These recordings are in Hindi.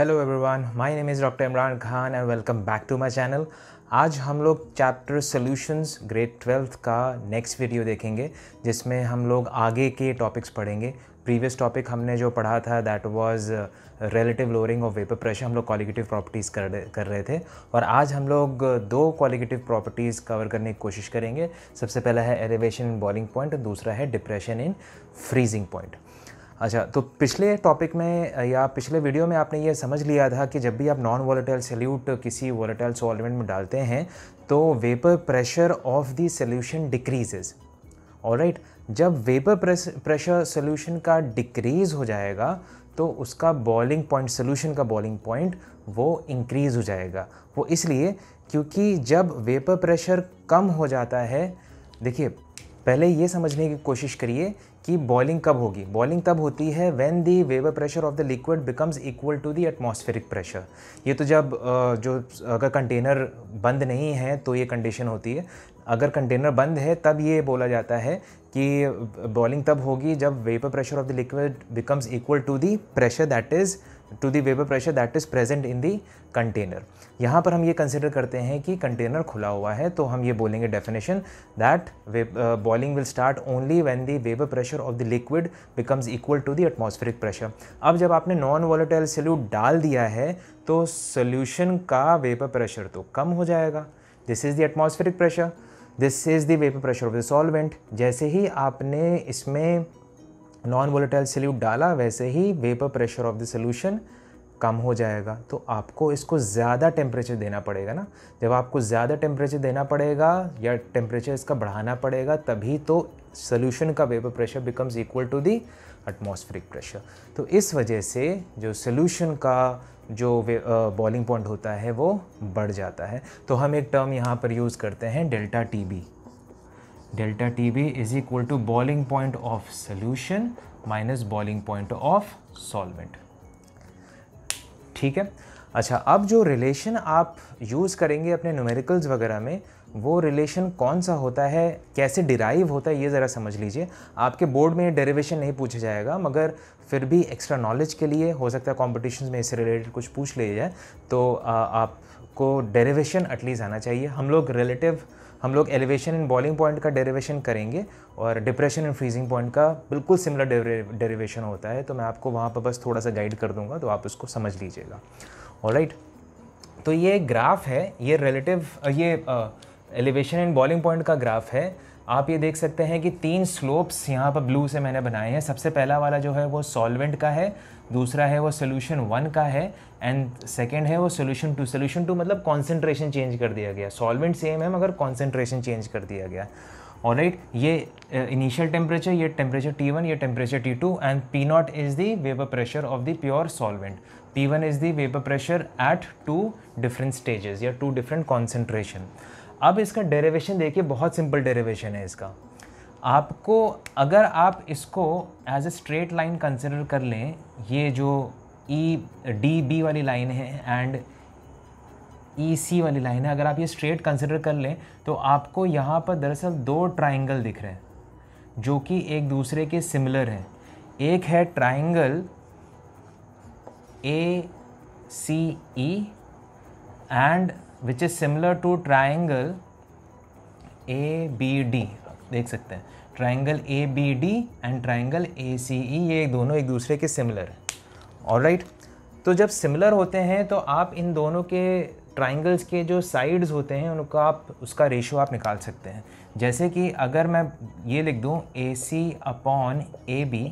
Hello everyone my name is doctor Imran Khan and welcome back to my channel आज हम लोग चैप्टर सॉल्यूशंस ग्रेड ट्वेल्थ का नेक्स्ट वीडियो देखेंगे जिसमें हम लोग आगे के टॉपिक्स पढ़ेंगे प्रीवियस टॉपिक हमने जो पढ़ा था that was relative lowering of vapour pressure हम लोग क्वालिगेटिव प्रॉपर्टीज़ कर कर रहे थे और आज हम लोग uh, दो क्वालिगेटिव प्रॉपर्टीज़ कवर करने की कोशिश करेंगे सबसे पहला है एलिवेशन इन बॉलिंग पॉइंट दूसरा है डिप्रेशन इन फ्रीजिंग पॉइंट अच्छा तो पिछले टॉपिक में या पिछले वीडियो में आपने ये समझ लिया था कि जब भी आप नॉन वॉलेटाइल सल्यूट किसी वॉलेटाइल सॉल्वेंट में डालते हैं तो vapour pressure of the solution decreases right जब वेपर प्रेशर सोल्यूशन का डिक्रीज़ हो जाएगा तो उसका बॉइलिंग पॉइंट सोल्यूशन का बॉइलिंग पॉइंट वो इंक्रीज़ हो जाएगा वो इसलिए क्योंकि जब वेपर प्रेशर कम हो जाता है देखिए पहले ये समझने की कोशिश करिए कि बॉइलिंग कब होगी बॉइलिंग तब होती है when the vapour pressure of the liquid becomes equal to the atmospheric pressure ये तो जब जो अगर कंटेनर बंद नहीं है तो ये कंडीशन होती है अगर कंटेनर बंद है तब ये बोला जाता है कि बॉइलिंग तब होगी जब vapour pressure of the liquid becomes equal to the pressure that is to the vapour pressure that is present in the container यहाँ पर हम ये कंसिडर करते हैं कि कंटेनर खुला हुआ है तो हम ये बोलेंगे definition that boiling will start only when the vapour pressure of the liquid becomes equal to the atmospheric pressure अब जब आपने नॉन वॉलेटाइल सल्यूट डाल दिया है तो सोल्यूशन का वेपर प्रेशर तो कम हो जाएगा this is the atmospheric pressure this is the vapour pressure of the solvent जैसे ही आपने इसमें नॉन वोलेटाइल सल्यूट डाला वैसे ही vapour pressure of the solution कम हो जाएगा तो आपको इसको ज़्यादा टेम्परेचर देना पड़ेगा ना जब आपको ज़्यादा टेम्परेचर देना पड़ेगा या टेम्परेचर इसका बढ़ाना पड़ेगा तभी तो सोल्यूशन का vapour pressure becomes equal to the atmospheric pressure तो इस वजह से जो सोल्यूशन का जो बॉइलिंग पॉइंट होता है वो बढ़ जाता है तो हम एक टर्म यहाँ पर यूज़ करते हैं delta T B delta TB is equal to boiling point of solution minus boiling point of solvent ठीक है अच्छा अब जो रिलेशन आप यूज़ करेंगे अपने न्यूमेरिकल्स वगैरह में वो रिलेशन कौन सा होता है कैसे डिराइव होता है ये ज़रा समझ लीजिए आपके बोर्ड में डेरिवेशन नहीं पूछा जाएगा मगर फिर भी एक्स्ट्रा नॉलेज के लिए हो सकता है कॉम्पिटिशन में इससे रिलेटेड कुछ पूछ लिया जाए तो आपको डेरिवेशन एटलीस्ट आना चाहिए हम लोग रिलेटिव हम लोग एलिवेशन एंड बॉलिंग पॉइंट का डेरिवेशन करेंगे और डिप्रेशन एंड फ्रीजिंग पॉइंट का बिल्कुल सिमिलर डेरिवेशन होता है तो मैं आपको वहाँ पर बस थोड़ा सा गाइड कर दूँगा तो आप उसको समझ लीजिएगा और right? तो ये ग्राफ है ये रिलेटिव ये एलिवेशन एंड बॉलिंग पॉइंट का ग्राफ है आप ये देख सकते हैं कि तीन स्लोप्स यहाँ पर ब्लू से मैंने बनाए हैं सबसे पहला वाला जो है वो सॉल्वेंट का है दूसरा है वो सोल्यूशन वन का है एंड सेकेंड है वो सोल्यूशन टू सोल्यूशन टू मतलब कॉन्सेंट्रेशन चेंज कर दिया गया सॉल्वेंट सेम है मगर कॉन्सेंट्रेशन चेंज कर दिया गया और राइट ये इनिशियल uh, टेम्परेचर ये टेम्परेचर टी वन ये temperature T two and P naught is the vapour pressure of the pure solvent P one is the vapour pressure at two different stages या टू डिफरेंट कॉन्सेंट्रेशन अब इसका डेरिवेशन देखिए बहुत सिंपल डेरिवेशन है इसका आपको अगर आप इसको as a straight line consider कर लें ये जो ई डी बी वाली लाइन है एंड ई सी वाली लाइन है अगर आप ये स्ट्रेट कंसिडर कर लें तो आपको यहाँ पर दरअसल दो ट्राइंगल दिख रहे हैं जो कि एक दूसरे के सिमिलर हैं एक है triangle A C E and which is similar to triangle A B D देख सकते हैं triangle A B D and triangle A C E ये दोनों एक दूसरे के सिमिलर हैं और राइट तो जब सिमिलर होते हैं तो आप इन दोनों के ट्राइंगल्स के जो साइड्स होते हैं उनका आप उसका रेशो आप निकाल सकते हैं जैसे कि अगर मैं ये लिख दूँ A C upon A B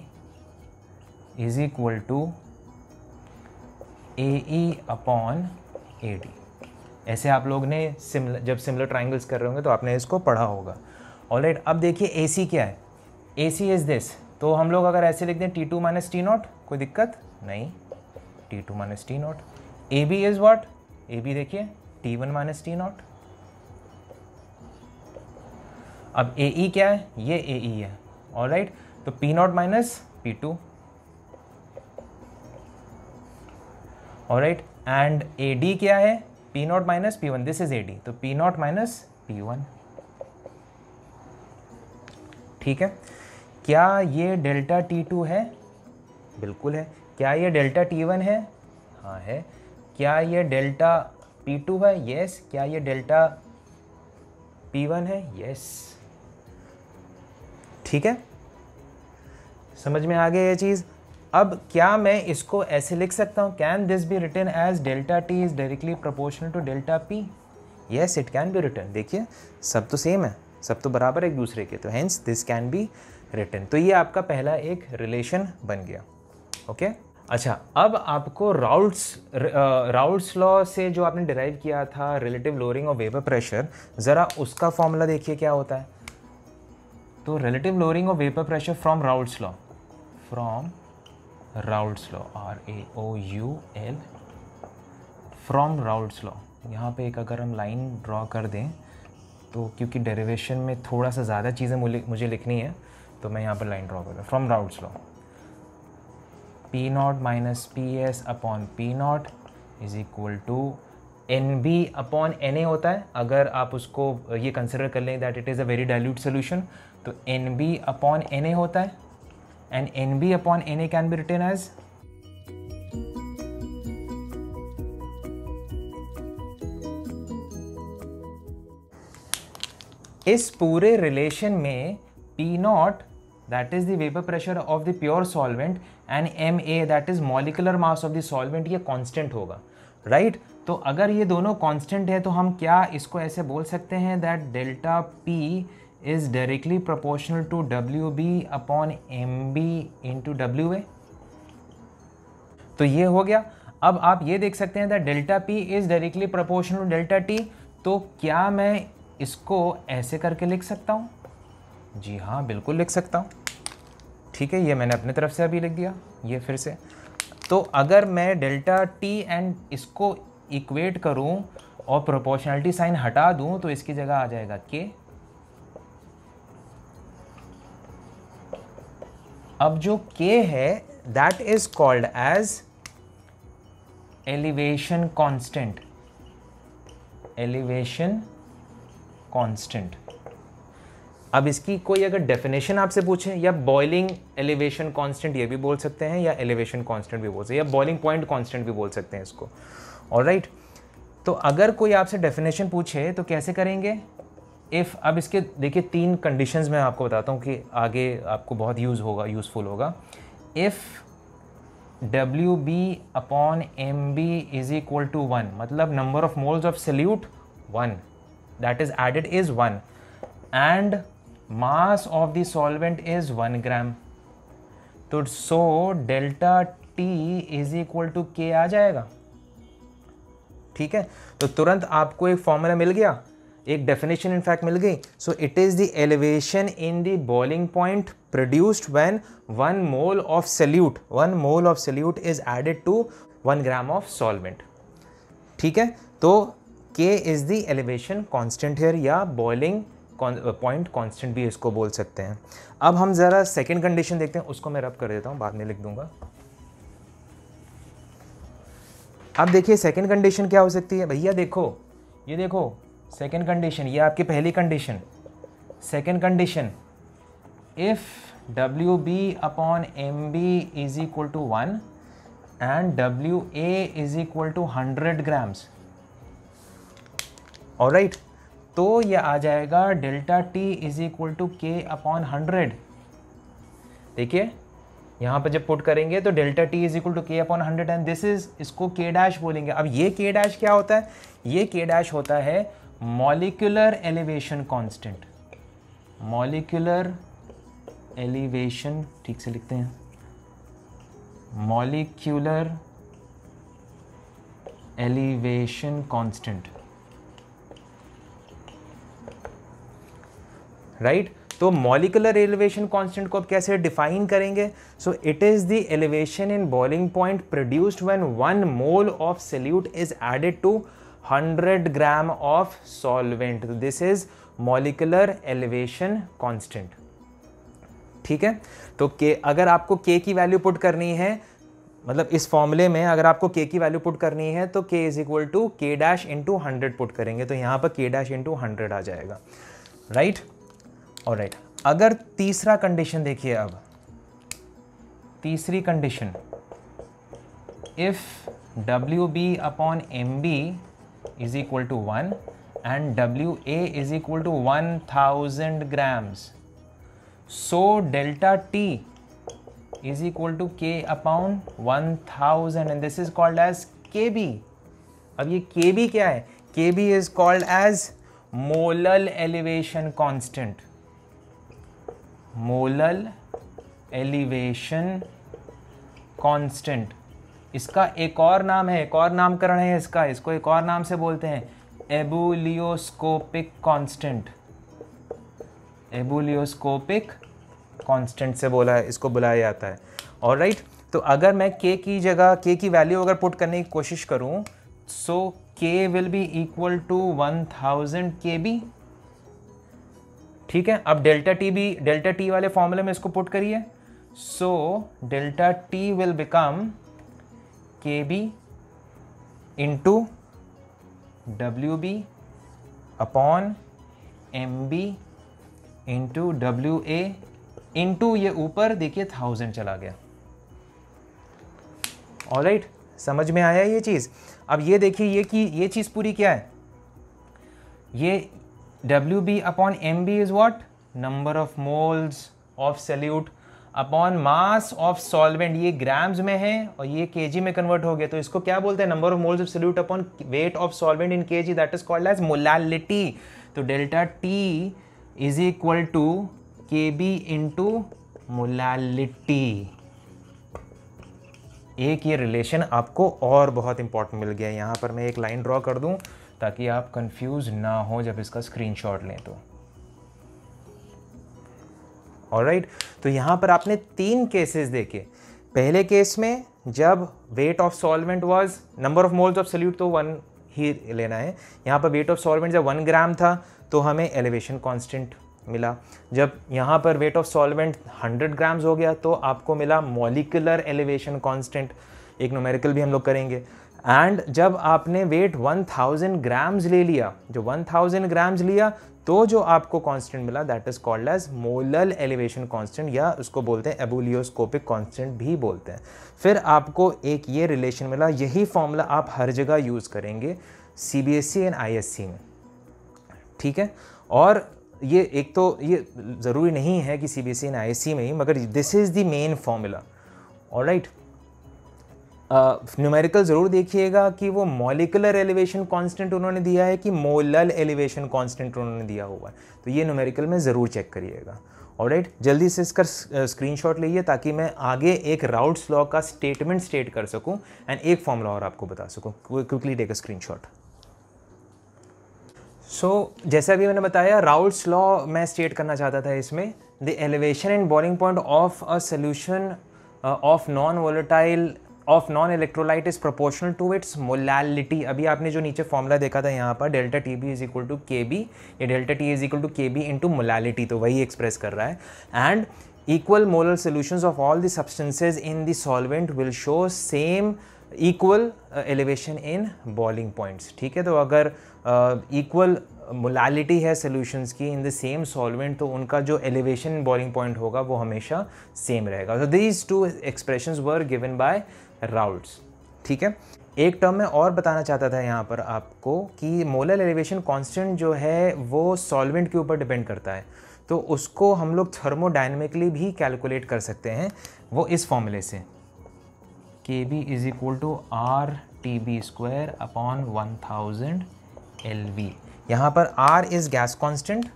is equal to A E upon A D ऐसे आप लोग ने सिमिलर जब सिमिलर ट्राइंगल्स कर रहे होंगे तो आपने इसको पढ़ा होगा ऑल right, अब देखिए ए सी क्या है ए सी इज़ दिस तो हम लोग अगर ऐसे लिख दें T two minus T naught कोई दिक्कत नहीं T two minus T naught A B is what A B देखिए T one minus T naught अब ए ई e क्या है ये ए ई e है ऑल राइट तो P naught minus P two all right and A D क्या है P naught minus P one this is A D तो P naught minus P one ठीक है क्या ये डेल्टा टी टू है बिल्कुल है क्या ये डेल्टा टी वन है हाँ है क्या ये डेल्टा पी टू है यस क्या ये डेल्टा पी वन है यस ठीक है समझ में आ गया ये चीज़ अब क्या मैं इसको ऐसे लिख सकता हूँ can this be written as delta T is directly proportional to delta P yes it can be written देखिए सब तो सेम है सब तो बराबर एक दूसरे के तो hence this can be written तो ये आपका पहला एक रिलेशन बन गया ओके okay? अच्छा अब आपको राउल्ट्स राउल्ट्स लॉ से जो आपने डिराइव किया था relative lowering of vapour pressure ज़रा उसका फॉर्मूला देखिए क्या होता है तो relative lowering of vapour pressure from Raoult's law from Raoult's law R A O U L from Raoult's law यहाँ पे एक अगर हम लाइन ड्रॉ कर दें तो क्योंकि डेरिवेशन में थोड़ा सा ज़्यादा चीज़ें मुझे लिखनी है तो मैं यहाँ पर लाइन ड्रॉ कर दूँ from Raoult's law P naught minus P S upon P naught is equal to N B upon N A होता है अगर आप उसको ये कंसिडर कर लें that it is a very dilute solution तो N B upon N A होता है and NB upon NA can be written as इस पूरे रिलेशन में P naught that is the vapour pressure of the pure solvent and M A that is molecular mass of the solvent ये कांस्टेंट होगा राइट right? तो अगर ये दोनों कांस्टेंट है तो हम क्या इसको ऐसे बोल सकते हैं that delta P is directly proportional to WB upon MB into WA तो ये हो गया अब आप ये देख सकते हैं the delta P is directly proportional to delta T तो क्या मैं इसको ऐसे करके लिख सकता हूँ जी हाँ बिल्कुल लिख सकता हूँ ठीक है ये मैंने अपने तरफ से अभी लिख दिया ये फिर से तो अगर मैं डेल्टा टी एंड इसको इक्वेट करूँ और प्रोपोर्शनलिटी साइन हटा दूँ तो इसकी जगह आ जाएगा के अब जो k है that is called as elevation constant elevation constant अब इसकी कोई अगर डेफिनेशन आपसे पूछे या बॉइलिंग एलिवेशन कॉन्स्टेंट ये भी बोल सकते हैं या एलिवेशन कॉन्स्टेंट भी बोल सकते हैं या बॉइलिंग पॉइंट कॉन्स्टेंट भी बोल सकते हैं इसको और राइट right? तो अगर कोई आपसे डेफिनेशन पूछे तो कैसे करेंगे इफ़ अब इसके देखिए तीन कंडीशंस मैं आपको बताता हूँ कि आगे आपको बहुत यूज़ होगा यूज़फुल होगा if W B upon M B is equal to one मतलब number of moles of solute one that is added is one and mass of the solvent is one gram तो so delta T is equal to K आ जाएगा ठीक है तो तुरंत आपको एक फॉर्मूला मिल गया एक डेफिनेशन इनफैक्ट मिल गई so it is the elevation in the boiling point produced when one mole of solute one mole of solute is added to one gram of solvent ठीक है तो K is the elevation constant here या बॉइलिंग पॉइंट कांस्टेंट भी इसको बोल सकते हैं अब हम ज़रा सेकेंड कंडीशन देखते हैं उसको मैं रब कर देता हूँ बाद में लिख दूंगा अब देखिए सेकेंड कंडीशन क्या हो सकती है भैया देखो ये देखो सेकेंड कंडीशन ये आपकी पहली condition second condition if W B upon M B is equal to one and W A is equal to hundred grams और राइट तो ये आ जाएगा delta T is equal to K upon hundred देखिए यहाँ पर जब पुट करेंगे तो delta T is equal to K upon hundred and this is इसको के डैश बोलेंगे अब ये के डैश क्या होता है ये के डैश होता है molecular elevation constant molecular elevation ठीक से लिखते हैं मॉलिक्यूलर एलिवेशन कांस्टेंट राइट तो मॉलिकुलर एलिवेशन कांस्टेंट को आप कैसे डिफाइन करेंगे so it is the elevation in boiling point produced when one mole of solute is added to 100 gram of solvent this is molecular elevation constant ठीक है तो के अगर आपको के की वैल्यू पुट करनी है मतलब इस फॉर्मूले में अगर आपको के की वैल्यू पुट करनी है तो K is equal to K dash into hundred put करेंगे तो यहां पर के डैश इंटू हंड्रेड आ जाएगा राइट और राइट अगर तीसरा कंडीशन देखिए अब तीसरी condition if W B upon M B is equal to 1 and WA is equal to 1000 grams. So delta T is equal to K upon 1000 and this is called as KB. Now, what is KB KB is called as molal elevation constant. Molal elevation constant. इसका एक और नाम है एक और नामकरण है इसका इसको एक और नाम से बोलते हैं एबुलियोस्कोपिक कांस्टेंट एबुलियोस्कोपिक कांस्टेंट से बोला है इसको बुलाया जाता है और राइट तो अगर मैं के की जगह के की वैल्यू अगर पुट करने की कोशिश करूं so K will be equal to one thousand K B ठीक है अब डेल्टा टी भी डेल्टा टी वाले फॉर्मूले में इसको पुट करिए so delta T will become K B into W B upon M B into W A into ये ऊपर देखिए थाउजेंड चला गया ऑल राइट right, समझ में आया ये चीज़ अब ये देखिए ये कि ये चीज़ पूरी क्या है ये W B upon M B is what number of moles of solute upon mass of solvent ये ग्राम्स में है और ये के में कन्वर्ट हो गया तो इसको क्या बोलते हैं number of moles of solute upon weight of solvent in K G that is called as molality तो delta T is equal to K B into molality एक ये रिलेशन आपको और बहुत इंपॉर्टेंट मिल गया यहाँ पर मैं एक लाइन ड्रॉ कर दूँ ताकि आप कंफ्यूज ना हो जब इसका स्क्रीनशॉट लें तो राइट right? तो यहाँ पर आपने तीन केसेस देखे पहले केस में जब weight of solvent was number of moles of solute तो वन ही लेना है यहाँ पर वेट ऑफ सॉल्वेंट जब वन ग्राम था तो हमें एलिवेशन कांस्टेंट मिला जब यहाँ पर weight of solvent hundred grams हो गया तो आपको मिला मॉलिकुलर एलिवेशन कॉन्स्टेंट एक नोमेरिकल भी हम लोग करेंगे एंड जब आपने वेट 1000 ग्राम्स ले लिया जो 1000 ग्राम्स लिया तो जो आपको कांस्टेंट मिला that is called as molal elevation constant या उसको बोलते हैं एबुलियोस्कोपिक कांस्टेंट भी बोलते हैं फिर आपको एक ये रिलेशन मिला यही फॉर्मूला आप हर जगह यूज़ करेंगे C B S E and I S C में ठीक है और ये एक तो ये ज़रूरी नहीं है कि C B S E and I S C में ही मगर this is the main formula all right numerical ज़रूर देखिएगा कि वो मॉलिकुलर एलिवेशन कांस्टेंट उन्होंने दिया है कि मोलल एलिवेशन कांस्टेंट उन्होंने दिया हुआ है तो ये न्यूमेरिकल में ज़रूर चेक करिएगा और राइट जल्दी से इसका स्क्रीनशॉट लीजिए ताकि मैं आगे एक राउट्स लॉ का स्टेटमेंट स्टेट कर सकूँ एंड एक फॉर्मूला और आपको बता सकूँ quickly take a shot so जैसे अभी मैंने बताया राउट्स लॉ मैं स्टेट करना चाहता था इसमें the elevation and boiling point of a solution of non volatile of non electrolyte is proportional to its molality अभी आपने जो नीचे फॉर्मूला देखा था यहाँ पर delta T B is equal to K B ये delta T is equal to K B into molality तो वही एक्सप्रेस कर रहा है and equal molar solution of all the substances in the solvent will show same equal elevation in in points ठीक है तो अगर इक्वल uh, मोलालिटी है सोल्यूशंस की इन द सेम सॉल्वेंट तो उनका जो एलिवेशन बॉइलिंग पॉइंट होगा वो हमेशा सेम रहेगा तो these two expression were given by Raoult's ठीक है एक टर्म में और बताना चाहता था यहाँ पर आपको कि मोलर एलिवेशन कांस्टेंट जो है वो सॉल्वेंट के ऊपर डिपेंड करता है तो उसको हम लोग थर्मोडाइनमिकली भी कैलकुलेट कर सकते हैं वो इस फॉर्मूले से K B is equal to R T B square upon one thousand L V यहाँ पर R is gas constant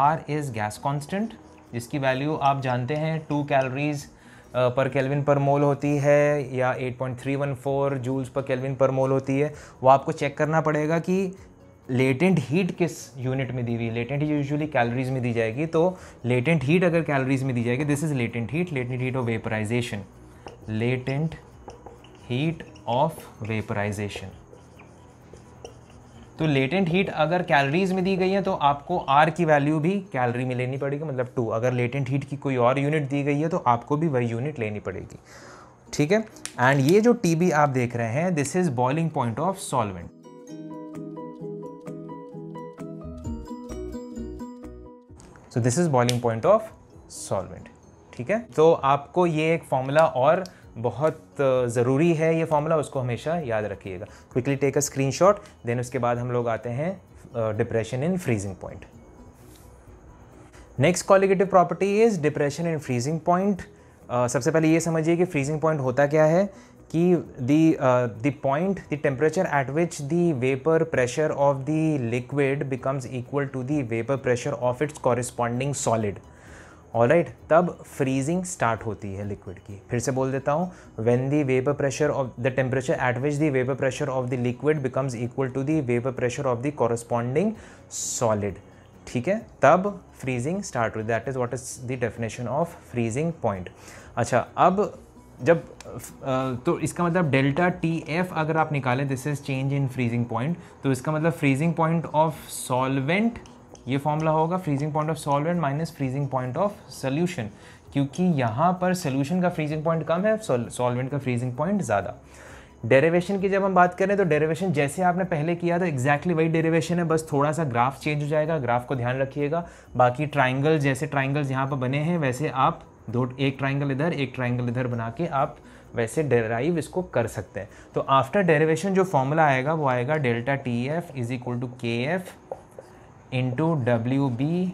R is gas constant जिसकी वैल्यू आप जानते हैं टू कैलोरीज़ पर केल्विन पर मोल होती है या 8.314 जूल्स पर केल्विन पर मोल होती है वो आपको चेक करना पड़ेगा कि लेटेंट हीट किस यूनिट में दी हुई है लेटेंट हीट यूजुअली कैलोरीज में दी जाएगी तो लेटेंट हीट अगर कैलोरीज में दी जाएगी this is latent heat latent heat of vaporization latent heat of vaporization तो लेटेंट हीट अगर कैलोरीज में दी गई है तो आपको आर की वैल्यू भी कैलोरी में लेनी पड़ेगी मतलब टू अगर लेटेंट हीट की कोई और यूनिट दी गई है तो आपको भी वही यूनिट लेनी पड़ेगी ठीक है एंड ये जो टीबी आप देख रहे हैं this is boiling point of solvent so this is boiling point of solvent ठीक है तो आपको ये एक फॉर्मूला और बहुत ज़रूरी है ये फॉर्मूला उसको हमेशा याद रखिएगा quickly take a screen shot then उसके बाद हम लोग आते हैं depression in freezing point next colligative property is depression in freezing point सबसे पहले ये समझिए कि फ्रीजिंग पॉइंट होता क्या है कि the the point the temperature at which the vapour pressure of the liquid becomes equal to the vapour pressure of its corresponding solid all right तब फ्रीजिंग स्टार्ट होती है लिक्विड की फिर से बोल देता हूँ when the vapour pressure of the temperature at which the vapour pressure of the liquid becomes equal to the vapour pressure of the corresponding solid ठीक है तब फ्रीजिंग स्टार्ट हुई that is what is the definition of freezing point अच्छा अब जब तो इसका मतलब डेल्टा टी एफ अगर आप निकालें this is change in freezing point तो इसका मतलब फ्रीजिंग पॉइंट ऑफ सॉल्वेंट ये फॉर्मूला होगा freezing point of solvent minus freezing point of solution क्योंकि यहाँ पर सोल्यूशन का फ्रीजिंग पॉइंट कम है सॉल्वेंट का फ्रीजिंग पॉइंट ज़्यादा डेरिवेशन की जब हम बात करें तो डेरिवेशन जैसे आपने पहले किया था एक्जैक्टली वही डेरिवेशन है बस थोड़ा सा ग्राफ चेंज हो जाएगा ग्राफ को ध्यान रखिएगा बाकी ट्राइंगल जैसे ट्राइंगल्स यहाँ पर बने हैं वैसे आप दो एक ट्राइंगल इधर एक ट्राइंगल इधर बना के आप वैसे डेराइव इसको कर सकते हैं तो आफ्टर डेरिवेशन जो फॉर्मूला आएगा वो आएगा delta T F is equal to K F into W B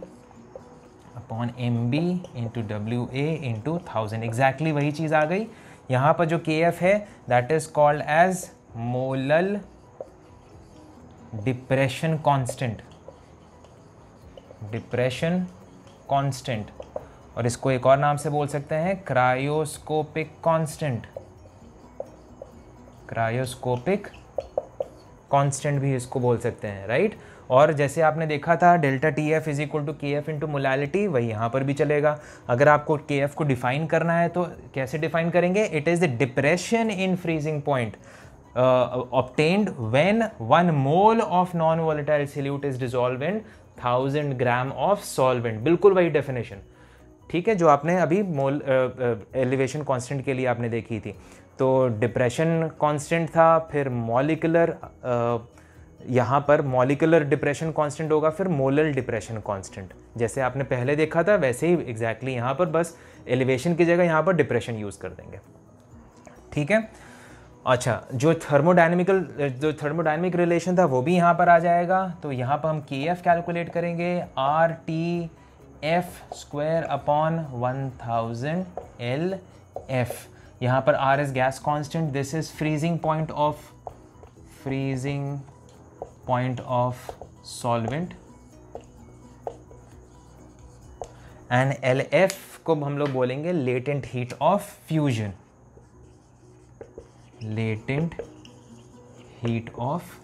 upon M B into W A into thousand exactly वही चीज़ आ गई यहाँ पर जो के एफ है that is called as molal depression constant depression constant और इसको एक और नाम से बोल सकते हैं क्रायोस्कोपिक कॉन्स्टेंट क्रायोस्कोपिक कॉन्स्टेंट भी इसको बोल सकते हैं राइट right? और जैसे आपने देखा था delta T F is equal to K F into molality वही यहाँ पर भी चलेगा अगर आपको के एफ को डिफाइन करना है तो कैसे डिफाइन करेंगे it is the depression in freezing point obtained when one mole of non volatile solute is dissolve in thousand gram of solvent बिल्कुल वही डेफिनेशन ठीक है जो आपने अभी मोल एलिवेशन कॉन्स्टेंट के लिए आपने देखी थी तो डिप्रेशन कॉन्स्टेंट था फिर मॉलिकुलर यहाँ पर मॉलिकुलर डिप्रेशन कांस्टेंट होगा फिर मोलर डिप्रेशन कांस्टेंट जैसे आपने पहले देखा था वैसे ही एग्जैक्टली exactly यहाँ पर बस एलिवेशन की जगह यहाँ पर डिप्रेशन यूज़ कर देंगे ठीक है अच्छा जो थर्मोडाइनमिकल जो थर्मोडाइनमिक रिलेशन था वो भी यहाँ पर आ जाएगा तो यहाँ पर हम के एफ कैलकुलेट करेंगे R T F square upon one thousand L F यहाँ पर R is gas constant this is freezing point of freezing point of solvent and L F को हम लोग बोलेंगे latent heat of fusion latent heat of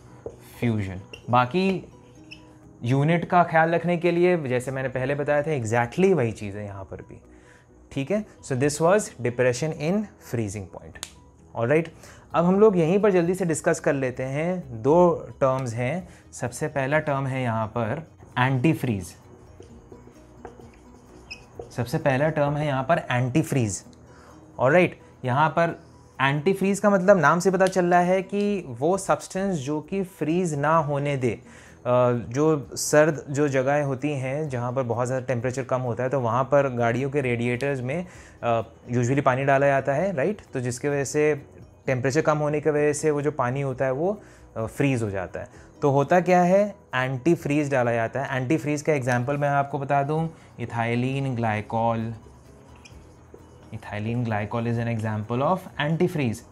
fusion बाकी यूनिट का ख्याल रखने के लिए जैसे मैंने पहले बताया था एग्जैक्टली exactly वही चीज़ है यहां पर भी ठीक है so this was depression in freezing point all right अब हम लोग यहीं पर जल्दी से डिस्कस कर लेते हैं दो टर्म्स हैं सबसे पहला टर्म है यहाँ पर एंटी फ्रीज सबसे पहला टर्म है यहाँ पर एंटी फ्रीज और राइट यहाँ पर एंटी फ्रीज़ का मतलब नाम से पता चल रहा है कि वो सब्सटेंस जो कि फ्रीज़ ना होने दे जो सर्द जो जगहें होती हैं जहाँ पर बहुत ज़्यादा टेम्परेचर कम होता है तो वहाँ पर गाड़ियों के रेडिएटर्स में यूजुअली पानी डाला जाता है राइट तो जिसके वजह से टेम्परेचर कम होने की वजह से वो जो पानी होता है वो फ्रीज़ हो जाता है तो होता क्या है एंटी फ्रीज़ डाला जाता है एंटी फ्रीज़ का एग्जाम्पल मैं आपको बता दूँ ethylene glycol ethylene glycol is an example of anti freeze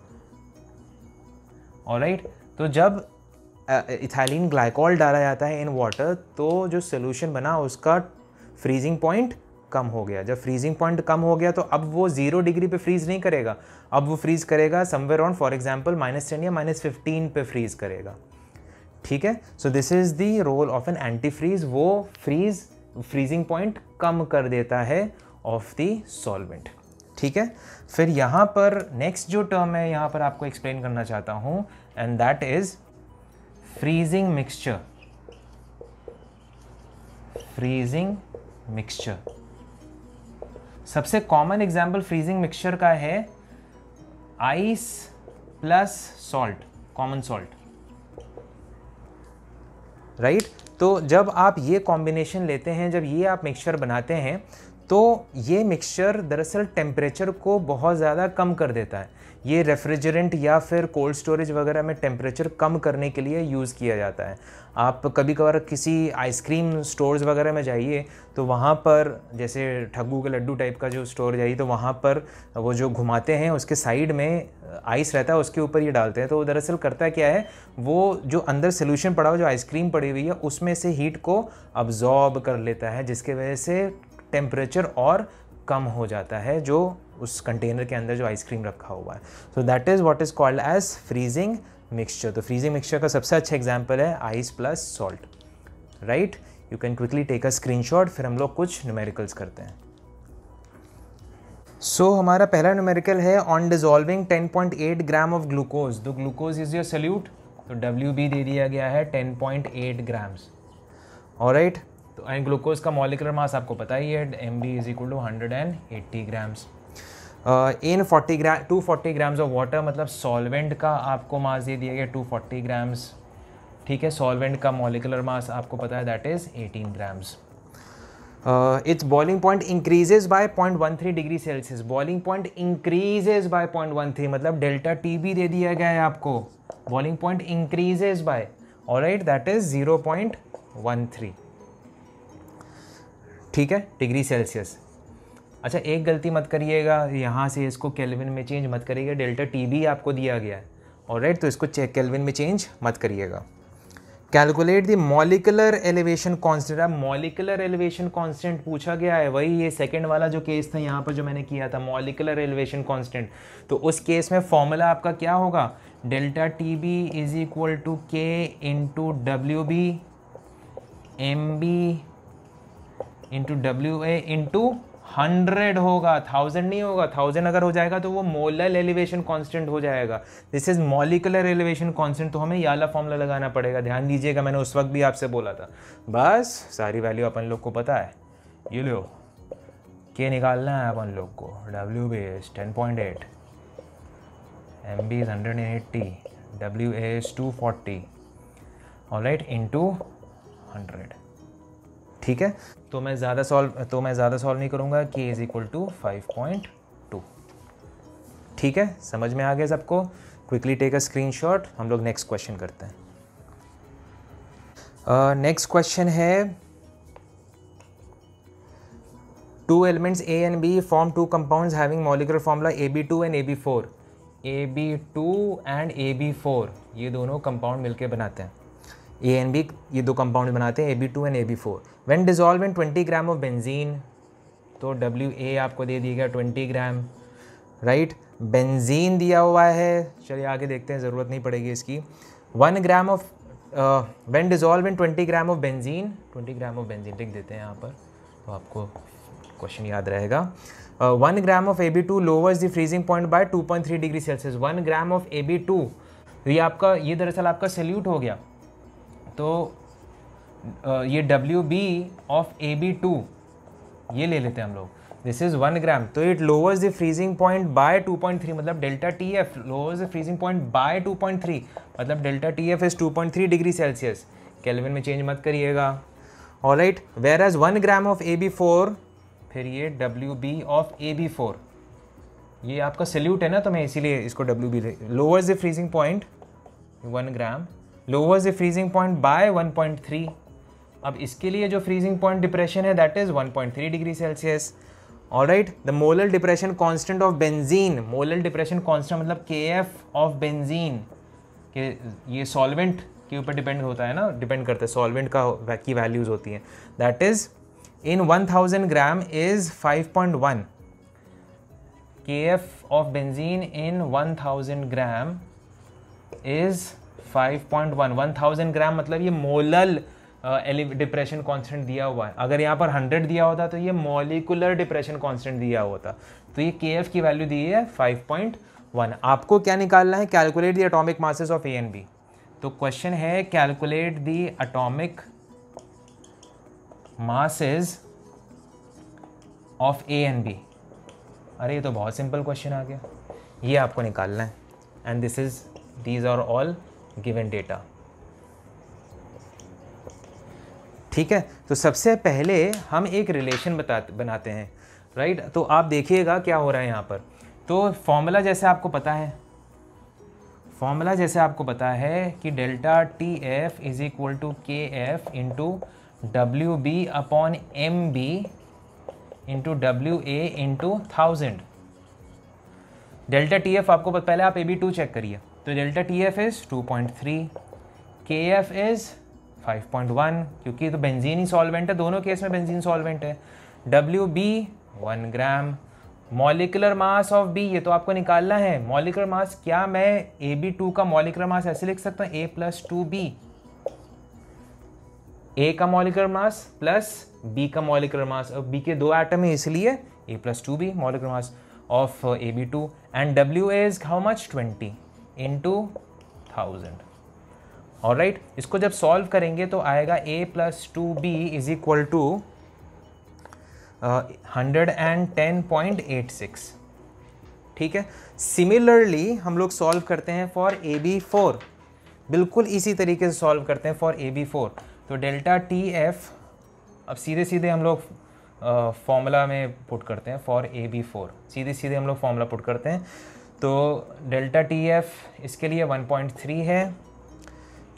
right तो जब इथाइलिन ग्लाइकॉल डाला जाता है इन वाटर तो जो सोल्यूशन बना उसका फ्रीजिंग पॉइंट कम हो गया जब फ्रीजिंग पॉइंट कम हो गया तो अब वो जीरो डिग्री पे फ्रीज नहीं करेगा अब वो फ्रीज करेगा somewhere on for example minus ten या माइनस फिफ्टीन पे फ्रीज करेगा ठीक है so this is the role of an anti freeze वो फ्रीज फ्रीजिंग पॉइंट कम कर देता है ऑफ द सॉल्वेंट ठीक है फिर यहाँ पर नेक्स्ट जो टर्म है यहाँ पर आपको एक्सप्लेन करना चाहता हूँ and that is freezing mixture freezing mixture सबसे कॉमन एग्जाम्पल फ्रीजिंग मिक्सचर का है ice plus salt common salt right तो जब आप ये कॉम्बिनेशन लेते हैं जब ये आप मिक्सचर बनाते हैं तो ये मिक्सचर दरअसल टेम्परेचर को बहुत ज़्यादा कम कर देता है ये रेफ्रिजरेंट या फिर कोल्ड स्टोरेज वगैरह में टेम्परेचर कम करने के लिए यूज़ किया जाता है आप कभी कभार किसी आइसक्रीम स्टोर्स वगैरह में जाइए तो वहाँ पर जैसे ठग्गू के लड्डू टाइप का जो स्टोर जाइए तो वहाँ पर वो जो घुमाते हैं उसके साइड में आइस रहता है उसके ऊपर ये डालते हैं तो दरअसल करता क्या है वो जो अंदर सोल्यूशन पड़ा हुआ जो आइसक्रीम पड़ी हुई है उसमें से हीट को अब्जॉर्ब कर लेता है जिसके वजह से टेम्परेचर और कम हो जाता है जो उस कंटेनर के अंदर जो आइसक्रीम रखा हुआ है so that is what is called as freezing mixture तो फ्रीजिंग मिक्सचर का सबसे अच्छा एग्जाम्पल है ice plus salt right you can quickly take a shot फिर हम लोग कुछ न्यूमेरिकल्स करते हैं सो so, हमारा पहला न्यूमेरिकल है on dissolving 10.8 gram of glucose दो ग्लूकोज इज योर सल्यूट तो डब्ल्यू बी तो दे दिया गया है 10.8 ग्राम्स और राइट right? एंड ग्लूकोज का मॉलिकुलर मास आपको पता ही है M B is equal to hundred and eighty grams in forty gram two forty grams of water मतलब सॉल्वेंट का आपको मास दे दिया गया टू फोर्टी ग्राम्स ठीक है सॉल्वेंट का मॉलिकुलर मास आपको पता है that is eighteen grams its boiling point increases by point one three degree Celsius boiling point increases by point one three मतलब डेल्टा टी भी दे दिया गया है आपको boiling point increases by all right that is zero point one three ठीक है डिग्री सेल्सियस अच्छा एक गलती मत करिएगा यहाँ से इसको केल्विन में चेंज मत करिएगा डेल्टा टी भी आपको दिया गया है और राइट तो इसको चेक केल्विन में चेंज मत करिएगा calculate the molecular elevation constant अब मॉलिकुलर एलिवेशन कॉन्सटेंट पूछा गया है वही ये सेकेंड वाला जो केस था यहाँ पर जो मैंने किया था मॉलिकुलर एलिवेशन कॉन्सटेंट तो उस केस में फॉर्मूला आपका क्या होगा delta T B is equal to K into W B M B into W A into hundred होगा थाउजेंड नहीं होगा थाउजेंड अगर हो जाएगा तो वो मोलर एलिवेशन कांस्टेंट हो जाएगा this is molecular elevation constant तो हमें याला फॉर्मूला लगाना पड़ेगा ध्यान दीजिएगा मैंने उस वक्त भी आपसे बोला था बस सारी वैल्यू अपन लोग को पता है ये लो के निकालना है अपन लोग को W B is ten point eight M B is hundred and eighty W A is two forty all right into hundred ठीक है तो मैं ज़्यादा सॉल्व तो मैं ज़्यादा सॉल्व नहीं करूँगा K is equal to five point two ठीक है समझ में आ गया सबको quickly take a screen shot हम लोग नेक्स्ट क्वेश्चन करते हैं नेक्स्ट uh, क्वेश्चन है two elements A and B form two compounds having molecular formula A B two and A B four A B two and A B four ये दोनों कंपाउंड मिलकर बनाते हैं ए एन बी ये दो कंपाउंड बनाते हैं A B two and A B four when dissolve in twenty gram of benzene तो डब्ल्यू ए आपको दे दिया गया ट्वेंटी ग्राम राइट बेंजीन दिया हुआ है चलिए आगे देखते हैं ज़रूरत नहीं पड़ेगी इसकी one gram of when dissolve in twenty gram of benzene twenty gram of benzene लिख देते हैं यहाँ पर तो आपको क्वेश्चन याद रहेगा one gram of A B two lowers the freezing point by two point three degree Celsius one gram of A B two ये आपका ये दरअसल आपका सल्यूट हो गया तो ये W B of A B two ये ले लेते हैं हम लोग दिस इज़ वन ग्राम तो it lowers the freezing point by two point three मतलब delta T F lowers the freezing point by two point three मतलब delta T F is two point three degree Celsius kelvin में चेंज मत करिएगा all right whereas one gram of A B four फिर ये W B of A B four ये आपका सल्यूट है ना तो मैं इसीलिए इसको W B lowers the freezing point one gram lowers the freezing point by 1.3 अब इसके लिए जो फ्रीजिंग पॉइंट डिप्रेशन है that is 1.3 degree Celsius all right the molar depression constant of benzene molar depression constant मतलब के एफ ऑफ बेंजीन के ये सॉल्वेंट के ऊपर डिपेंड होता है ना डिपेंड करता है सॉल्वेंट का की वैल्यूज़ होती हैं that is in 1000 gram is 5.1 K F of benzene in 1000 gram is 5.1 1000 gram मतलब ये मोलल डिप्रेशन कांस्टेंट दिया हुआ है अगर यहाँ पर 100 दिया होता तो ये मॉलिकुलर डिप्रेशन कांस्टेंट दिया होता तो ये के की वैल्यू दी है 5.1 आपको क्या निकालना है calculate the atomic masses of A and B तो क्वेश्चन है calculate the atomic masses of A and B अरे ये तो बहुत सिंपल क्वेश्चन आ गया ये आपको निकालना है and this is these are all given data ठीक है तो सबसे पहले हम एक रिलेशन बता बनाते हैं राइट तो आप देखिएगा क्या हो रहा है यहाँ पर तो फॉर्मूला जैसे आपको पता है फॉर्मूला जैसे आपको पता है कि delta T F is equal to K F into W B upon M B into W A into thousand delta T F आपको पहले आप ए बी टू चेक करिए तो delta T F is two point three K F is five point one क्योंकि तो बेंजीन ही सॉल्वेंट है दोनों केस में बेंजीन सॉल्वेंट है W B one gram molecular mass of B ये तो आपको निकालना है मॉलिकुलर मास क्या मैं ए बी टू का मॉलिकुलर मास ऐसे लिख सकता हूँ A plus two B A का मॉलिकुलर मास प्लस बी का मॉलिकुलर मास और बी के दो एटम है इसलिए A plus two B molecular mass of A B two and W is how much twenty into thousand और राइट इसको जब सॉल्व करेंगे तो आएगा A plus two B is equal to hundred and ten point eight six ठीक है सिमिलरली हम लोग सॉल्व करते हैं फॉर ए बी फोर बिल्कुल इसी तरीके से सॉल्व करते हैं फॉर ए बी फोर तो डेल्टा टी एफ अब सीधे सीधे हम लोग फॉर्मूला uh, में पुट करते हैं फॉर ए बी फोर सीधे सीधे हम लोग फॉर्मूला पुट करते हैं तो डेल्टा टी एफ इसके लिए 1.3 है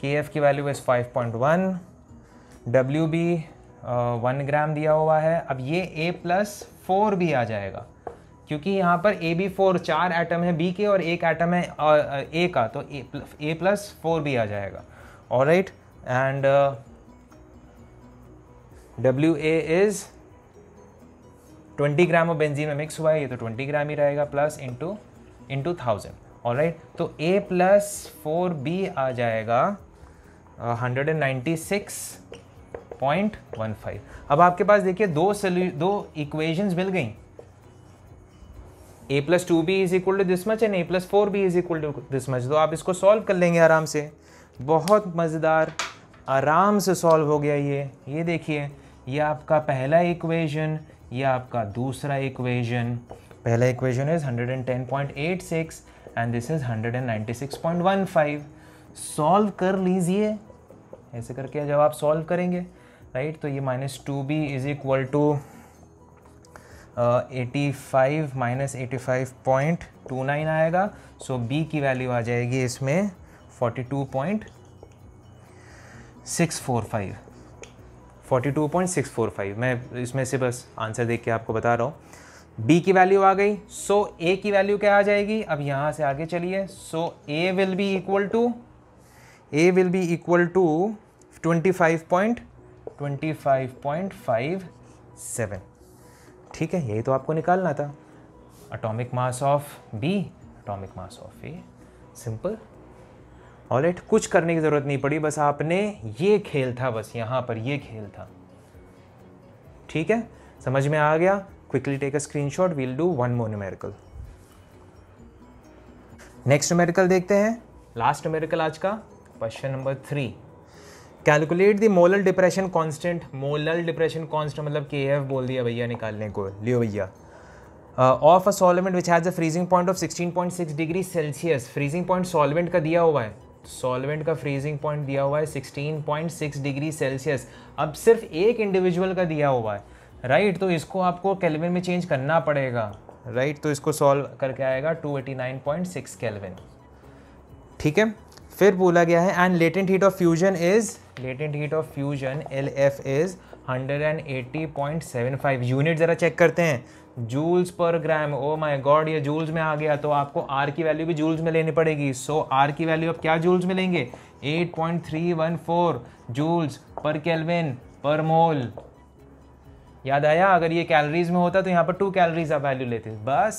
के एफ की value is 5.1 W B one gram दिया हुआ है अब ये ए प्लस फोर भी आ जाएगा क्योंकि यहाँ पर ए बी फोर चार एटम है बी के और एक एटम है ए का तो ए प्लस फोर भी आ जाएगा और right and W A is 20 gram of benzene में मिक्स हुआ है ये तो 20 ग्राम ही रहेगा प्लस इनटू इंटू थाउजेंड और राइट तो ए प्लस फोर बी आ जाएगा hundred and ninety six point one five अब आपके पास देखिए दो सल्यू दो इक्वेशंस मिल गई A plus two B is equal to this much and A plus four B is equal to this much तो आप इसको सॉल्व कर लेंगे आराम से बहुत मज़ेदार आराम से सॉल्व हो गया ये ये देखिए ये आपका पहला इक्वेशन ये आपका दूसरा इक्वेशन पहला equation is 110.86 and this is 196.15 solve कर लीजिए ऐसे करके जब आप सॉल्व करेंगे राइट right? तो ये minus two B is equal to eighty five minus eighty five point two nine आएगा सो so बी की वैल्यू आ जाएगी इसमें forty two point six four five forty two point six four five मैं इसमें से बस आंसर देख के आपको बता रहा हूँ बी की वैल्यू आ गई सो so, ए की वैल्यू क्या आ जाएगी अब यहाँ से आगे चलिए so A will be equal to A will be equal to twenty five point twenty five point five seven ठीक है यही तो आपको निकालना था atomic mass of B atomic mass of A simple और एट कुछ करने की ज़रूरत नहीं पड़ी बस आपने ये खेल था बस यहाँ पर ये खेल था ठीक है समझ में आ गया quickly take a screenshot we'll do one more numerical next numerical देखते हैं लास्ट numerical आज का question number three calculate the molal depression constant molal depression constant मतलब के एफ बोल दिया भैया निकालने को लियो भैया of a solvent which has a freezing point of 16.6 degree Celsius freezing point solvent का दिया हुआ है सॉलवेंट का फ्रीजिंग पॉइंट दिया हुआ है 16.6 डिग्री सेल्सियस अब सिर्फ एक इंडिविजुअल का दिया हुआ है राइट right, तो इसको आपको केल्विन में चेंज करना पड़ेगा राइट right, तो इसको सॉल्व करके आएगा 289.6 केल्विन ठीक है फिर बोला गया है and latent heat of fusion is latent heat of fusion L F is 180.75 unit ज़रा चेक करते हैं joules per gram oh my god ये जूल्स में आ गया तो आपको आर की वैल्यू भी जूल्स में लेनी पड़ेगी सो so, आर की वैल्यू आप क्या जूल्स में लेंगे 8.314 जूल्स पर केल्विन पर मोल याद आया अगर ये कैलोरीज में होता तो यहाँ पर टू कैलोरीज आप वैल्यू लेते बस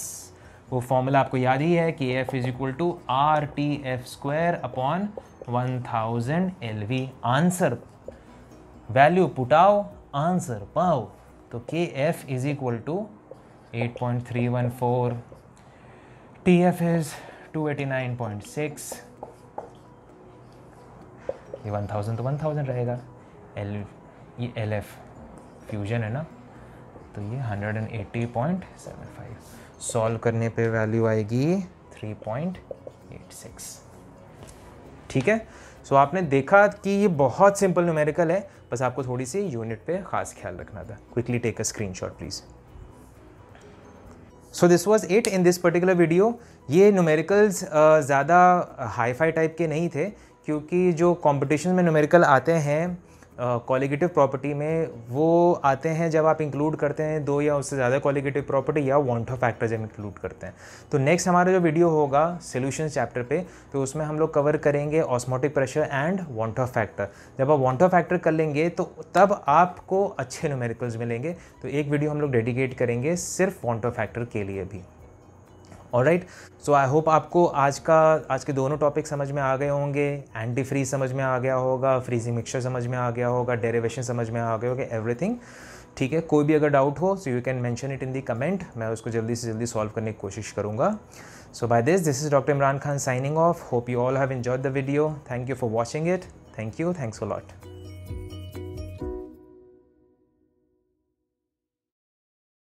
वो फॉर्मूला आपको याद ही है कि F is equal to R T F square upon one thousand L V answer value पुटाओ आंसर पाओ तो K F is equal to eight point three one four T F is two eighty nine point six ये वन थाउजेंड तो वन थाउजेंड रहेगा एल ये एल एफ फ्यूजन है ना तो ये 180.75 सॉल्व करने पे वैल्यू आएगी 3.86 ठीक है सो so, आपने देखा कि ये बहुत सिंपल न्यूमेरिकल है बस आपको थोड़ी सी यूनिट पे खास ख्याल रखना था quickly take a screenshot please so this was it in this particular video ये न्यूमेरिकल्स ज़्यादा हाई फाई टाइप के नहीं थे क्योंकि जो कॉम्पिटिशन में न्यूमेरिकल आते हैं कॉलीगेटिव प्रॉपर्टी में वो आते हैं जब आप इंक्लूड करते हैं दो या उससे ज़्यादा कॉलीगेटिव प्रॉपर्टी या वॉन्टो फैक्टर जब इंक्लूड करते हैं तो नेक्स्ट हमारा जो वीडियो होगा सोल्यूशन चैप्टर पे तो उसमें हम लोग कवर करेंगे osmotic pressure and van't Hoff factor जब आप वॉन्टो फैक्टर कर लेंगे तो तब आपको अच्छे न्यूमेरिकल्स मिलेंगे तो एक वीडियो हम लोग डेडिकेट करेंगे सिर्फ वॉन्टो फैक्टर के लिए भी और राइट सो आई होप आपको आज का आज के दोनों टॉपिक समझ में आ गए होंगे एंटी फ्रीज समझ में आ गया होगा फ्रीजिंग मिक्सचर समझ में आ गया होगा डेरिवेशन समझ में आ गया होगा एवरीथिंग ठीक है कोई भी अगर डाउट हो so you can mention it in the comment मैं उसको जल्दी से जल्दी सॉल्व करने की कोशिश करूँगा so bye this this is doctor Imran Khan signing off hope you all have enjoyed the video thank you for watching it thank you thanks a lot